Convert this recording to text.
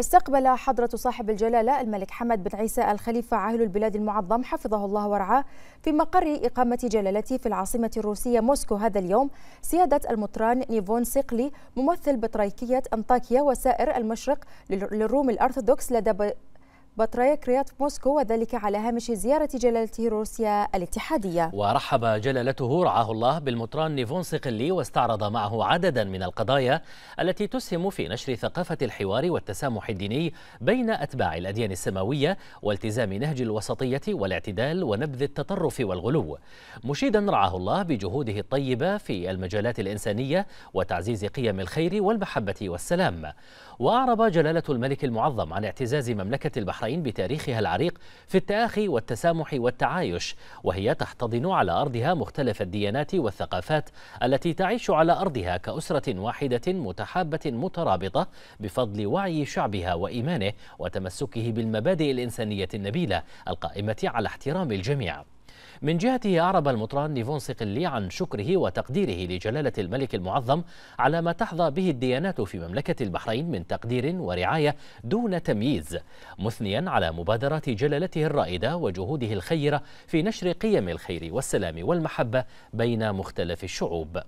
استقبل حضرة صاحب الجلالة الملك حمد بن عيسى الخليفة عاهل البلاد المعظم حفظه الله ورعاه في مقر إقامة جلالته في العاصمة الروسية موسكو هذا اليوم سيادة المطران نيفون سيقلي ممثل بطريكية أنطاكيا وسائر المشرق للروم الأرثوذكس لدى بطريرك رياض موسكو وذلك على هامش زيارة جلالته روسيا الاتحادية ورحب جلالته رعاه الله بالمطران نيفون صقلي واستعرض معه عددا من القضايا التي تسهم في نشر ثقافة الحوار والتسامح الديني بين أتباع الأديان السماوية والتزام نهج الوسطية والاعتدال ونبذ التطرف والغلو مشيدا رعاه الله بجهوده الطيبة في المجالات الإنسانية وتعزيز قيم الخير والمحبة والسلام وأعرب جلالة الملك المعظم عن اعتزاز مملكة البحرين الفلسطين بتاريخها العريق في التآخي والتسامح والتعايش وهي تحتضن على أرضها مختلف الديانات والثقافات التي تعيش على أرضها كأسرة واحدة متحابة مترابطة بفضل وعي شعبها وإيمانه وتمسكه بالمبادئ الإنسانية النبيلة القائمة على احترام الجميع من جهته أعرب المطران نيفون سقلي عن شكره وتقديره لجلالة الملك المعظم على ما تحظى به الديانات في مملكة البحرين من تقدير ورعاية دون تمييز مثنيا على مبادرات جلالته الرائدة وجهوده الخيرة في نشر قيم الخير والسلام والمحبة بين مختلف الشعوب